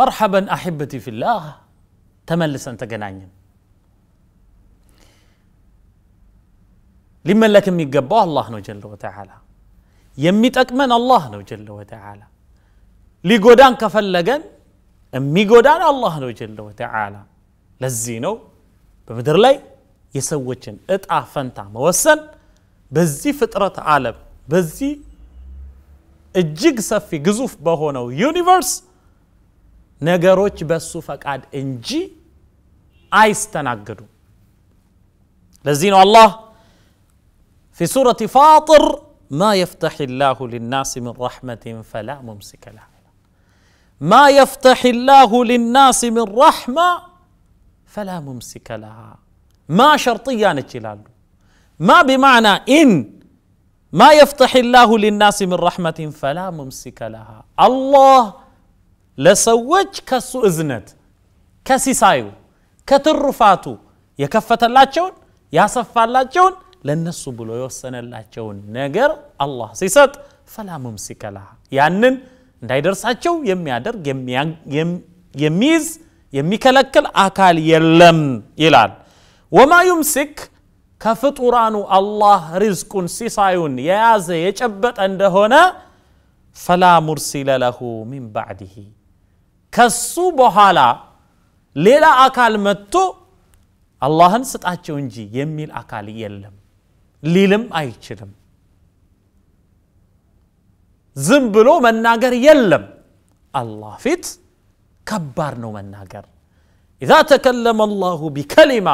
مرحبا احبتي في الله تملس انت جنانيا لما لك يقبوه الله جل وتعالى يمي تكمن الله جل وتعالى كفل كفلقن امي قدان الله جل وتعالى لزينو بمدر لي يسوّجن اتعى فانتا موسن بزي فترة عالم بزي اجيق سفي قزوف بهونو يونيفرس يونيفرس نجروش በሱ ፈቃድ انجي አይስተናገዱም ለዚህ ነው الله في سورة فاطر ما يفتح الله للناس من رحمة فلا ممسك لها ما يفتح الله للناس من رحمة فلا ممسك لها ما شرطيا نجلال ما بمعنى إن ما يفتح الله للناس من رحمة فلا ممسك لها الله ለሰዎች ከሱ እዝነት ከሲሳዩ ከትሩፋቱ የከፈተላቸውን ያሰፋላቸውን ለነሱ ብሎ የወሰነላቸውን ነገር አላህ ሲሰጥ ፈላ ሙምሲከ ለሃ ያንን እንዳይደርሳቸው የሚያደርግ የሚይዝ የሚከለክል አካል የለም ይላል ወማ ዩምሲክ ከፍጡራኑ አላህ ሪዝቁን ሲሳዩን የያዘ የጨበጠ እንደሆነ ፈላ ሙርሲለ ለሁ ሚን ባዕድህ ከሱ በኋላ ሌላ አካል መጥቶ አላህን ስጣቸው እንጂ የሚል አካል የለም ሊልም አይችልም ዝም ብሎ መናገር የለም አላህ ፊት ከባድ ነው መናገር ኢዛ ተከለመ አላሁ ቢከሊማ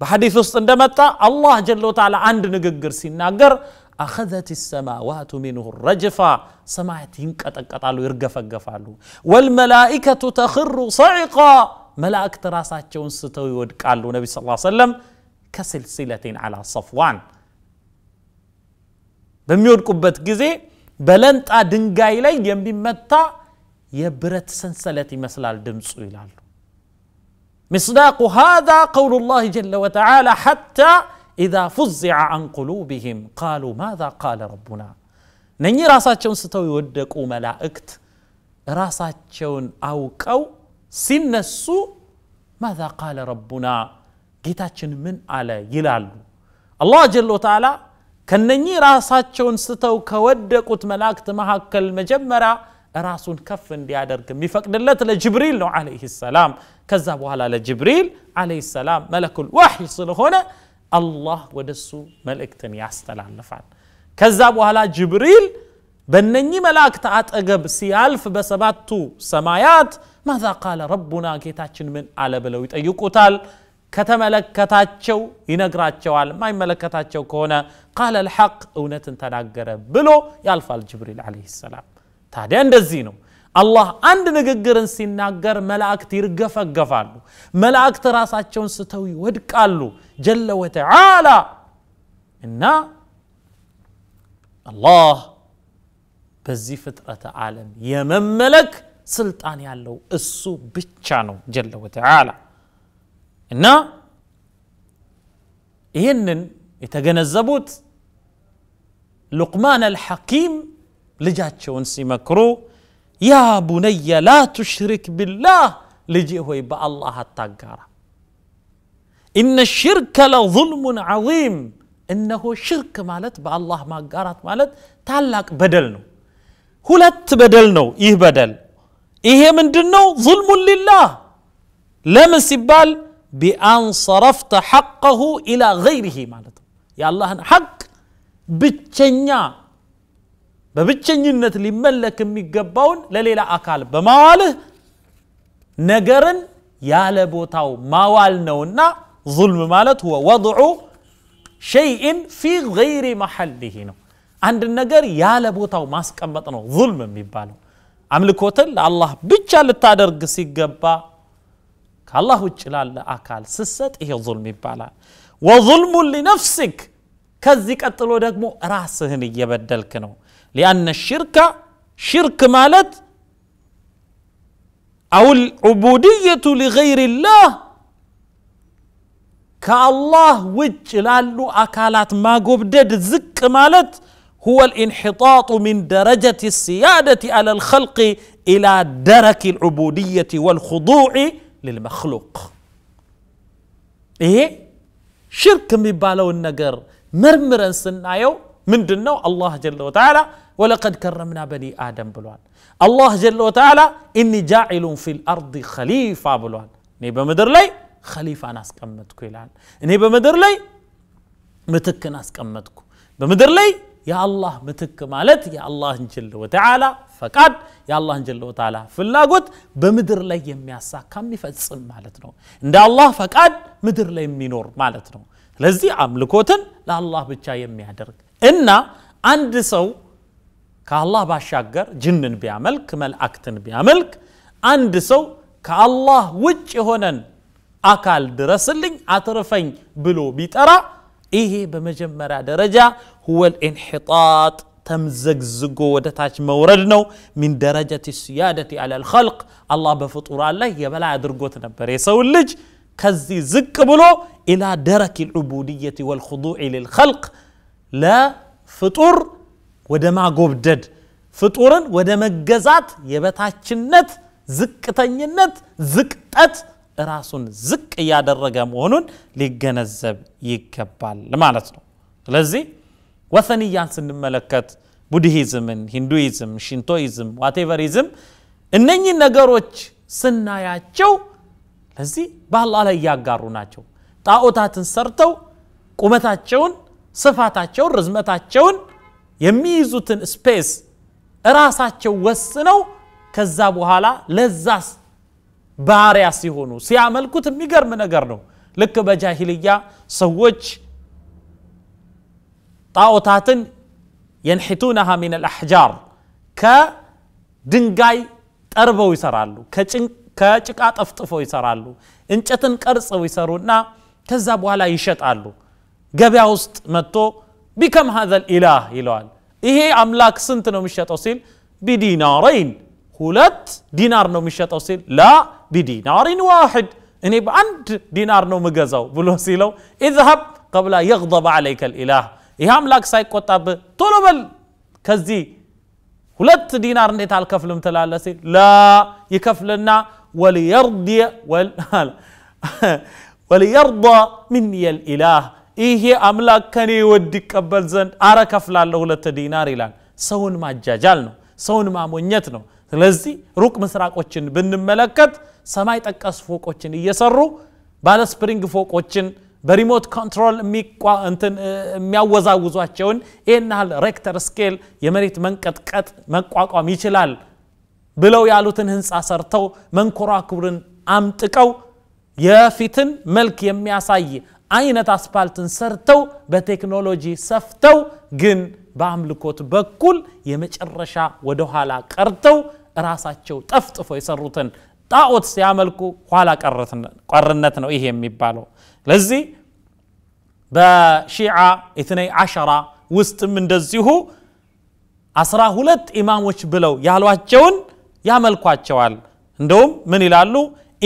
በሐዲስ ውስጥ እንደመጣ አላህ ጀለ ወተዓላ አንድ ንግግር ሲናገር أخذت السماوات منه الرجفة سمعتين يرقف يرغفغفالو والملائكة تخر صعقا ملائكة راساتشون ستوي ودكالو نبي صلى الله عليه وسلم كسلسلة على صفوان بميور قبت جزي بلنت أدنقاي لي يمبي متى يبرت سنسلة مسلال دمسو إلالو مصداق هذا قول الله جل وتعالى حتى إذا فزع عن قلوبهم قالوا ماذا قال ربنا نني شون ستو يودك يودكو ملائكت كو سن سنسو ماذا قال ربنا جيتاتشن من على يلالو الله جل وتعالى كنني شون ستو كودكو ملائكت مهاك المجمرة راسون كفن دي عدرك مفقد اللت لجبريل عليه السلام كذبوا على لجبريل عليه السلام ملك الوحي صلوه هنا አላህ ወደ እሱ መልእክትን ያስተላልፋል ከዛ በኋላ ጅብሪል በእነኚህ መላእክት አጠገብ ሲያልፍ በሰባቱ ሰማያት ማዛ ቃለ ረቡና ጌታችን ምን አለ ብለው ይጠይቁታል ከተመለከታቸው ይነግራቸዋል ማይመለከታቸው ከሆነ ቃለ ልሐቅ እውነትን ተናገረ ብሎ ያልፋል ጅብሪል አለህ ሰላም ታዲያ እንደዚህ ነው الله عند نجقر سيناجر ملاك ترقف قفالو ملاك تراسات شون ستوي ودقالو جل وتعالى إن الله بزي فترة عالم يا ملك سلطان يالو السو بيتشانو جل وتعالى إن ينن يتجنى الزبوت لقمان الحكيم لجاتشون سيمكرو مكرو يا بني لا تشرك بالله لجئه يبا بالله التقارة إن الشرك لظلم عظيم إنه شرك مالت بالله ما قارت مالت تعلق بدلنو هلت بدلنو إيه بدل إيه من دنو ظلم لله لم سبال بأن صرفت حقه إلى غيره مالت يا الله حق ብቸኛ በብቸኝነት ሊመለክ የሚገባውን ለሌላ አካል በማዋልህ ነገርን ያለ ቦታው ማዋል ነውና ظلم ማለት هو وضع شيء في غير محله ነው አንድ ነገር ያለ ቦታው ማስቀመጥ ነው ظلم የሚባለው አምልኮትን ለአላህ ብቻ ልታደርግ ሲገባ ከአላህ ውጭ ላለ አካል ስሰጥ ይሄ ظلم ይባላል ወظልሙን ሊነፍስክ ከዚህ ቀጥሎ ደግሞ ራስህን እየበደልክ ነው لأن الشرك شرك مالت أو العبودية لغير الله كالله وجه لالو أكالات ما قبدد زك مالت هو الانحطاط من درجة السيادة على الخلق إلى درك العبودية والخضوع للمخلوق إيه شرك مبالو النقر مرمرا سنايو من دنو الله جل وتعالى ولقد كرمنا بني آدم بلوان الله جل وتعالى إني جاعل في الأرض خليفة بلوان إني بمدر لي خليفة ناس كمتكو الآن إني مدر لي متك ناس كمتكو بمدر لي يا الله متك مالت يا الله جل وتعالى فقد يا الله جل وتعالى في اللاقوت بمدر لي يمياسا كم يفتصم مالتنا إن الله فقد مدر لي يمينور مالتنا لذي أملكوتن لا الله بتشاي يمي هدرك إن عند سو كالله باشاقر جنن بيعملك ملأكتن بيعملك عند سو كالله وجه هونن أكال درسلين أترفين بلو بيترا إيه بمجمرة درجة هو الانحطاط تمزق زقو ودتاج موردنو من درجة السيادة على الخلق الله بفطور الله يبلا درقوتنا بريسو اللج كزي زق بلو إلى درك العبودية والخضوع للخلق ለፍጡር ወደ ማጎብደድ ፍጡርን ወደ መገዛት የበታችነት ዝቅተኝነት ዝቅጠት ራሱን ዝቅ እያደረገ መሆኑን ሊገነዘብ ይገባል ማለት ነው ስለዚህ ወሰንያን ስንመለከት ቡድሂዝምን ሂንዱይዝም ሽንቶይዝም ዋቴቨሪዝም እነኚህ ነገሮች ስናያቸው ለዚህ በአላህ ላይ እያጋሩ ናቸው ጣዖታትን ሰርተው ቁመታቸውን ስፋታቸውን ርዝመታቸውን የሚይዙትን ስፔስ እራሳቸው ወስነው ከዛ በኋላ ለዛስ ባሪያ ሲሆኑ ሲያመልኩት የሚገርም ነገር ነው ልክ በጃሂልያ ሰዎች ጣዖታትን የንሒቱነሃ ሚን አልአሕጃር ከድንጋይ ጠርበው ይሰራሉ ከጭቃ ጠፍጥፈው ይሰራሉ እንጨትን ቀርጸው ይሰሩና ከዛ በኋላ ይሸጣሉ ገበያ ውስጥ መጥቶ ቢከም ሀዘ ልኢላህ ይለዋል ይሄ አምላክ ስንት ነው የሚሸጠው ሲል ቢዲናረይን ሁለት ዲናር ነው የሚሸጠው ሲል ላ ቢዲናሪን ዋሕድ እኔ በአንድ ዲናር ነው ምገዛው ብሎ ሲለው ኢዝሀብ ቀብላ የግضብ አለይከ ልኢላህ ይህ አምላክ ሳይቆጣብህ ቶሎ በል ከዚህ ሁለት ዲናር እንዴት አልከፍልም ትላለ ሲል ላ ይከፍልና ወልየርድ ወልየርض ምኒ ልኢላህ ይሄ አምላክ ከኔ ወድ ይቀበል ዘንድ አረ ከፍላለሁ ሁለት ዲናር ይላል ሰውን ማጃጃል ነው ሰውን ማሞኘት ነው ስለዚህ ሩቅ ምስራቆችን ብንመለከት ሰማይ ጠቀስ ፎቆችን እየሰሩ ባለ ስፕሪንግ ፎቆችን በሪሞት ኮንትሮል የሚያወዛውዟቸውን ይህን ያህል ሬክተር ስኬል የመሬት መንቀጥቀጥ መቋቋም ይችላል ብለው ያሉትን ህንፃ ሰርተው መንኮራኩርን አምጥቀው የፊትን መልክ የሚያሳይ አይነት አስፓልትን ሰርተው በቴክኖሎጂ ሰፍተው ግን በአምልኮት በኩል የመጨረሻ ወደኋላ ቀርተው ራሳቸው ጠፍጥፎ የሰሩትን ጣዖት ሲያመልኩ ኋላ ቀርነት ነው ይሄ የሚባለው ለዚህ በሺዓ ኢትነይ አሸራ ውስጥም እንደዚሁ አስራ ሁለት ኢማሞች ብለው ያሏቸውን ያመልኳቸዋል እንደውም ምን ይላሉ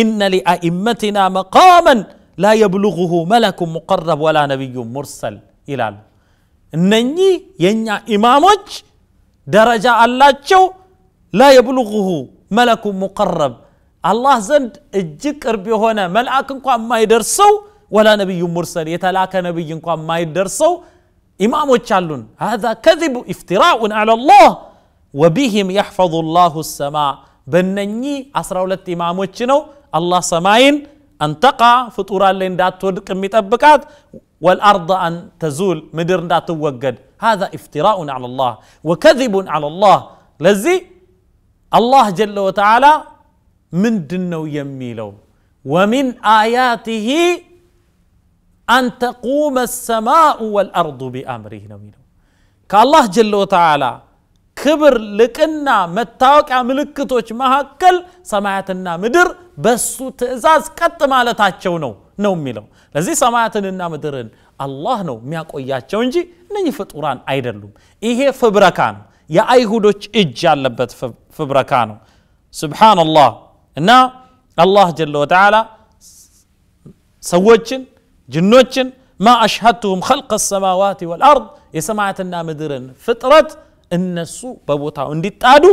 ኢነ ሊአኢመቲና መቃመን لا يبلغه ملك مقرب ولا نبي مرسل إلى نني ينيا إماموج درجة الله لا يبلغه ملك مقرب الله زند الجكر بهنا ملاك قام ما يدرسو ولا نبي مرسل يتلاك نبي قام ما يدرسو إمام تشالون هذا كذب افتراء على الله وبهم يحفظ الله السماء بنني أسرولت إمام الله سماين أن تقع فطورا لين دات تودك ميتبكات والأرض أن تزول مدر دات توقد هذا افتراء على الله وكذب على الله لذي الله جل وتعالى من دنو يميلو ومن آياته أن تقوم السماء والأرض بأمره نميلو كالله جل وتعالى كبر لكنا متاوك عملكتوش مهاكل سماعتنا مدر بس تئزاز كت مالتاتشو نو نو ميلو لذي سماعتنا مدرن الله نو مياكو اياتشو نجي نجي فتوران ايدرلوم ايهي فبركانو يا ايهودوش اجال لبت فبركانو سبحان الله انا الله جل وتعالى سووشن جنوشن ما أشهدتهم خلق السماوات والأرض يا سماعتنا مدرن فطرت እነሱ በቦታው እንዲጣዱ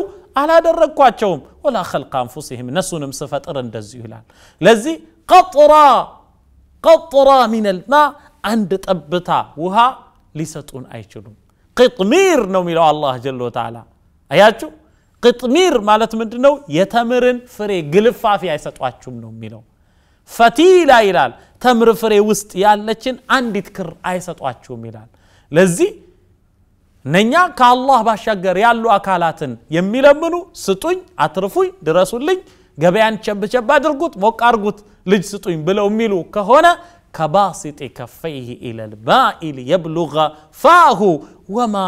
አላደረግኳቸውም ወላ ኸልቅ አንፉሲህም እነሱንም ስፈጥር እንደዚሁ ይላል ለዚህ ቀጥራ ቀጥራ ሚነልማ አንድ ጠብታ ውሃ ሊሰጡን አይችሉም ቅጥሚር ነው የሚለው አላህ ጀለ ወተዓላ አያችሁ ቅጥሚር ማለት ምንድን ነው የተምርን ፍሬ ግልፋፊ አይሰጧችሁም ነው የሚለው ፈቲላ ይላል ተምር ፍሬ ውስጥ ያለችን አንዲት ክር አይሰጧችሁም ይላል ለዚህ نينيا كالله باشاقر يالو أكالاتن يمي لمنو ستوين أترفوين درسو لين غبيان چب چب بادرقوت موك أرقوت لج ستوين بلو ميلو كهونا كباسط كفيه إلى الماء ليبلغ فاه وما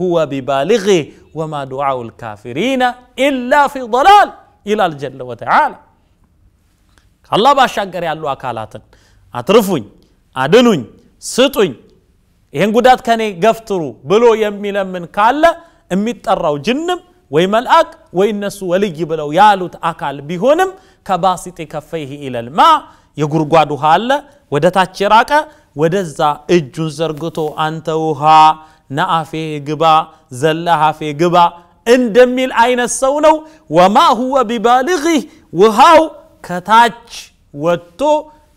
هو ببالغه وما دعاء الكافرين إلا في ضلال إلى الجل وتعالى الله باشاقر يالو أكالاتن أترفوين أدنوين ستوين ይህን ጉዳት ከኔ ገፍትሩ ብሎ የሚለምን ካለ የሚጠራው ጅንም ወይ መልአክ ወይ እነሱ ወልይ ብለው ያሉት አካል ቢሆንም ከባሲጢ ከፈይህ ኢለልማ የጉድጓድ ውሃ አለ ወደ ታች የራቀ ወደዛ እጁን ዘርግቶ አንተ ውሃ ነአፌ ግባ ዘለሃፌ ግባ እንደሚል አይነት ሰው ነው ወማ ሁወ ቢባልህ ውሃው ከታች ወጥቶ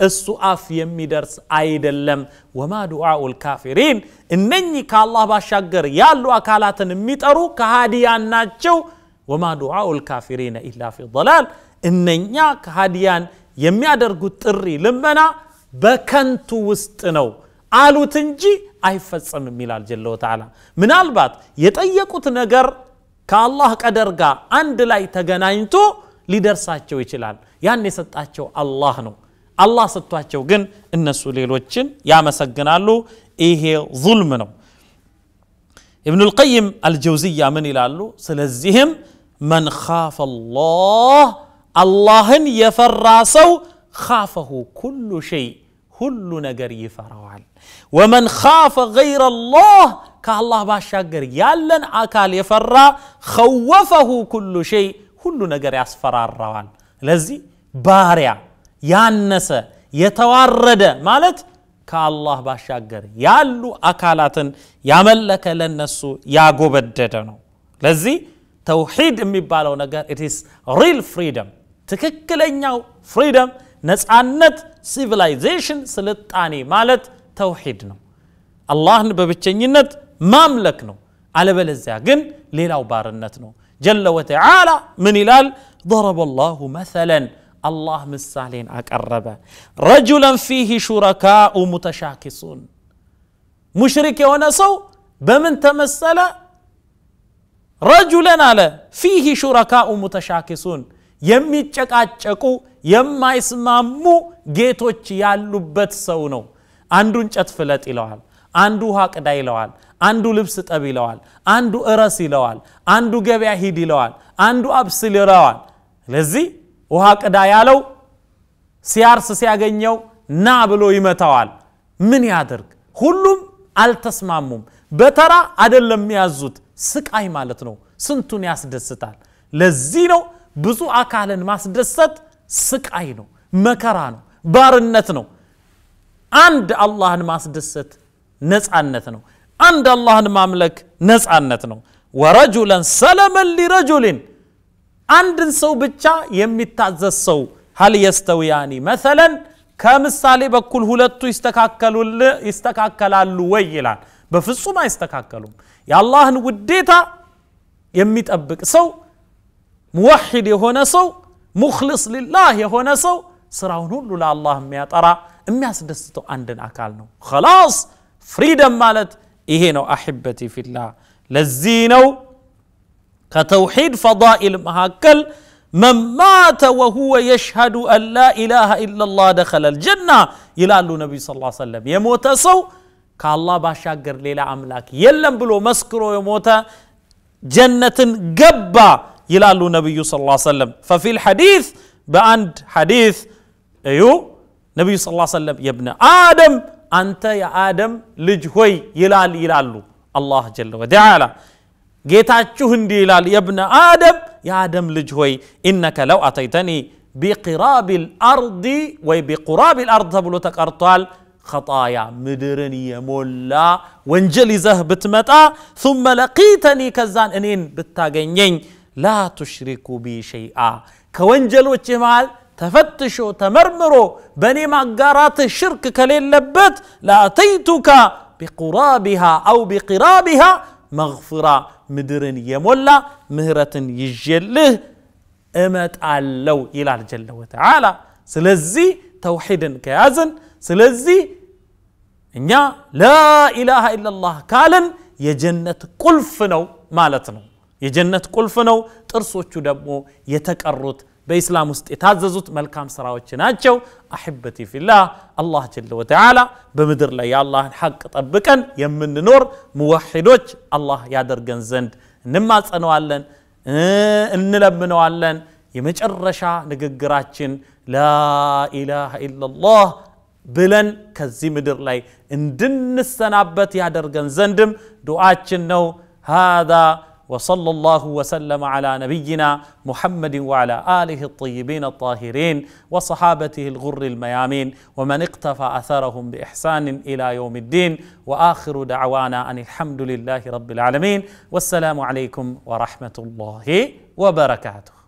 እሱ አፍ የሚደርስ አይደለም። ወማ ዱዓኡ ልካፊሪን እነኚህ ከአላህ ባሻገር ያሉ አካላትን የሚጠሩ ከሃዲያን ናቸው። ወማ ዱዓኡ ልካፊሪነ ኢላ ፊ ላል እነኛ ከሃዲያን የሚያደርጉት ጥሪ ልመና በከንቱ ውስጥ ነው አሉት እንጂ አይፈጸምም ይላል ጀለ ተዓላ። ምናልባት የጠየቁት ነገር ከአላህ ቀደር ጋር አንድ ላይ ተገናኝቶ ሊደርሳቸው ይችላል። ያን የሰጣቸው አላህ ነው። الله አላህ ሰጥቷቸው ግን እነሱ ሌሎችን ያመሰግናሉ ይሄ إيه ነው ابن القيم الجوزية من إلى يلالو سلزهم من خاف الله الله يفراسو خافه كل شيء كل نجر يفروال ومن خاف غير الله كالله باشاقر يالن عكال يفرع خوفه كل شيء كل نجر يسفر الروان لذي باريا ያነሰ የተዋረደ ማለት ከአላህ ባሻገር ያሉ አካላትን ያመለከ ለነሱ ያጎበደደ ነው ለዚህ ተውሒድ የሚባለው ነገር ኢትስ ሪል ፍሪደም ትክክለኛው ፍሪደም ነፃነት ሲቪላይዜሽን ስልጣኔ ማለት ተውሒድ ነው አላህን በብቸኝነት ማምለክ ነው አለበለዚያ ግን ሌላው ባርነት ነው ጀለ ወተዓላ ምን ይላል ضرب الله مثلا አላህ ምሳሌን አቀረበ ረጁለን ፊህ ሹረካኡ ሙተሻኪሱን ሙሽሪክ የሆነ ሰው በምን ተመሰለ ረጁለን አለ ፊህ ሹረካኡ ሙተሻኪሱን የሚጨቃጨቁ የማይስማሙ ጌቶች ያሉበት ሰው ነው አንዱ እንጨት ፍለጥ ይለዋል አንዱ ውሃ ቅዳ ይለዋል አንዱ ልብስ ጠብ ይለዋል አንዱ እረስ ይለዋል አንዱ ገበያ ሂድ ይለዋል አንዱ አብስል ይለዋል ለዚህ። ውሃ ቅዳ ያለው ሲያርስ ሲያገኘው ና ብሎ ይመታዋል ምን ያደርግ ሁሉም አልተስማሙም በተራ አደለም ያዙት ስቃይ ማለት ነው ስንቱን ያስደስታል ለዚህ ነው ብዙ አካልን ማስደሰት ስቃይ ነው መከራ ነው ባርነት ነው አንድ አላህን ማስደሰት ነፃነት ነው አንድ አላህን ማምለክ ነፃነት ነው ወረጁለን ሰለመን ሊረጁልን አንድን ሰው ብቻ የሚታዘዝ ሰው ሀል የስተውያኒ መሰለን ከምሳሌ በኩል ሁለቱ ይስተካከላሉ ወይ ይላል በፍጹም አይስተካከሉም የአላህን ውዴታ የሚጠብቅ ሰው ሙወሒድ የሆነ ሰው ሙክልስ ሊላህ የሆነ ሰው ስራውን ሁሉ ለአላህ የሚያጠራ የሚያስደስተው አንድን አካል ነው ከላስ ፍሪደም ማለት ይሄ ነው አሕበቲ ፊላ ለዚህ ነው كتوحيد فضائل مهاكل من مات وهو يشهد أن لا إله إلا الله دخل الجنة يلالو النبي صلى الله عليه وسلم يموت سو كالله باشاقر ليلة عملاك يلم بلو مسكرو يموت جنة قبا يلالو النبي صلى الله عليه وسلم ففي الحديث بأند حديث أيو نبي صلى الله عليه وسلم يا ابن آدم أنت يا آدم لجهوي يلال يلالو الله جل وعلا جيتا እንዲህ لال يا ابن ادم يا ادم لجوي انك لو اتيتني بقراب الارض وبقراب الارض تبلو ተቀርቷል خطايا مدرن يا مولا وانجلي زه متى ثم لقيتني كزان انين بتاغنين لا تشرك بي شيئا كونجل وچمال تفتشو تمرمرو بني مقارات الشرك كليل لبت لأتيتك بقرابها أو بقرابها مغفرة ምድርን የሞላ ምህረትን ይዤልህ እመጣለው ይላል ጀለ ወተዓላ ስለዚህ ተውሒድን ከያዝን ስለዚህ እኛ ላኢላሃ ኢላላህ ካልን የጀነት ቁልፍ ነው ማለት ነው የጀነት ቁልፍ ነው ጥርሶቹ ደግሞ የተቀሩት بإسلام استئتاززت ملكام سراوتشن أجو أحبتي في الله الله جل وتعالى بمدر لي الله الحق طبقا يمن نور موحدوك الله يادر جنزند نماز أنوالن نلب منوالن يمجر الرشا نققراتشن لا إله إلا الله بلن كزي مدر لي اندن السنابت يادر جنزندم دعاتشن نو هذا وصلى الله وسلم على نبينا محمد وعلى اله الطيبين الطاهرين وصحابته الغر الميامين ومن اقتفى اثرهم باحسان الى يوم الدين واخر دعوانا ان الحمد لله رب العالمين والسلام عليكم ورحمه الله وبركاته